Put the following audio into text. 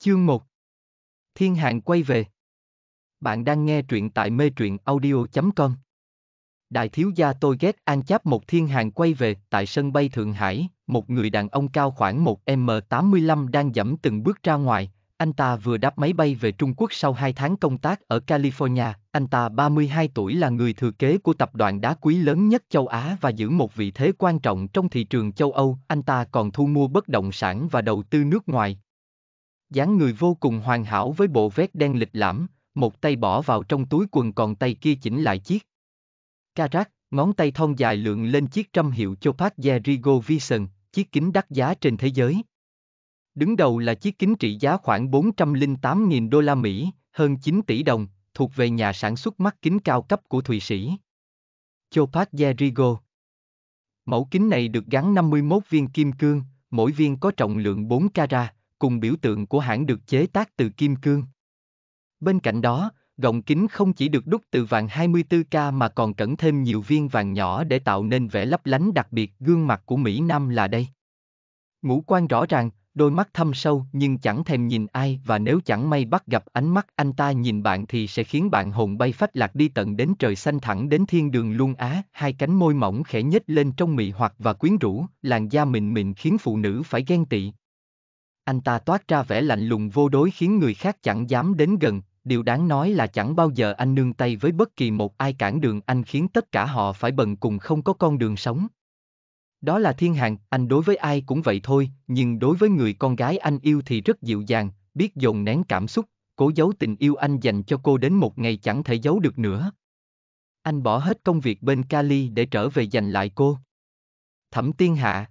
Chương 1 Thiên hạng quay về Bạn đang nghe truyện tại mê truyện audio.com Đại thiếu gia tôi ghét an cháp một thiên Hạng quay về tại sân bay Thượng Hải, một người đàn ông cao khoảng 1M85 đang dẫm từng bước ra ngoài, anh ta vừa đáp máy bay về Trung Quốc sau 2 tháng công tác ở California, anh ta 32 tuổi là người thừa kế của tập đoàn đá quý lớn nhất châu Á và giữ một vị thế quan trọng trong thị trường châu Âu, anh ta còn thu mua bất động sản và đầu tư nước ngoài, dáng người vô cùng hoàn hảo với bộ vest đen lịch lãm, một tay bỏ vào trong túi quần còn tay kia chỉnh lại chiếc. Carac, ngón tay thon dài lượn lên chiếc trăm hiệu Chopat Yerigo Vision, chiếc kính đắt giá trên thế giới. Đứng đầu là chiếc kính trị giá khoảng 408.000 đô la Mỹ, hơn 9 tỷ đồng, thuộc về nhà sản xuất mắt kính cao cấp của Thụy Sĩ. Chopat Yerigo Mẫu kính này được gắn 51 viên kim cương, mỗi viên có trọng lượng 4 carat cùng biểu tượng của hãng được chế tác từ kim cương. Bên cạnh đó, gọng kính không chỉ được đúc từ vàng 24K mà còn cẩn thêm nhiều viên vàng nhỏ để tạo nên vẻ lấp lánh đặc biệt gương mặt của Mỹ Nam là đây. Ngũ quan rõ ràng, đôi mắt thâm sâu nhưng chẳng thèm nhìn ai và nếu chẳng may bắt gặp ánh mắt anh ta nhìn bạn thì sẽ khiến bạn hồn bay phách lạc đi tận đến trời xanh thẳng đến thiên đường luân á, hai cánh môi mỏng khẽ nhếch lên trong mị hoặc và quyến rũ, làn da mịn mịn khiến phụ nữ phải ghen tị anh ta toát ra vẻ lạnh lùng vô đối khiến người khác chẳng dám đến gần, điều đáng nói là chẳng bao giờ anh nương tay với bất kỳ một ai cản đường anh khiến tất cả họ phải bần cùng không có con đường sống. Đó là thiên hạng, anh đối với ai cũng vậy thôi, nhưng đối với người con gái anh yêu thì rất dịu dàng, biết dồn nén cảm xúc, cố giấu tình yêu anh dành cho cô đến một ngày chẳng thể giấu được nữa. Anh bỏ hết công việc bên Cali để trở về giành lại cô. Thẩm Tiên Hạ